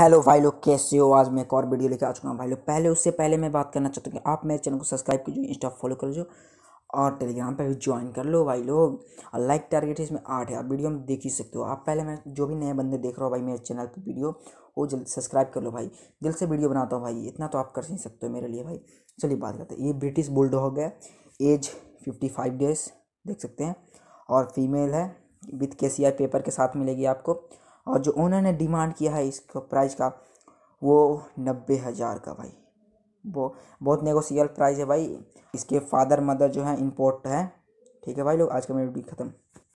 hello भाई लोग कैसे हो आज मैं एक और वीडियो लेकर आ चुका हूँ भाई लोग पहले उससे पहले मैं बात करना चाहता हूँ कि आप मेरे चैनल को सब्सक्राइब कीजिए इंस्टा फॉलो कर लीजिए और टेलीग्राम पर भी ज्वाइन कर लो भाई लोग और लाइक टारगेट इसमें आठ है आप वीडियो में देख ही सकते हो आप पहले मैं जो भी नए बंदे देख रहा हो भाई मेरे चैनल पर वीडियो वो जल्दी सब्सक्राइब कर लो भाई दिल से वीडियो बनाता हूँ भाई इतना तो आप कर ही सकते हो मेरे लिए भाई चलिए बात करते हैं ये ब्रिटिश हो गया एज फिफ्टी फाइव डेज देख सकते हैं और फीमेल है विथ के पेपर के साथ मिलेगी आपको और जो उन्होंने डिमांड किया है इसको प्राइस का वो नब्बे हज़ार का भाई वो बहुत नेगोशियल प्राइस है भाई इसके फादर मदर जो है इम्पोर्ट है ठीक है भाई लोग आज का मेरा वीडियो ख़त्म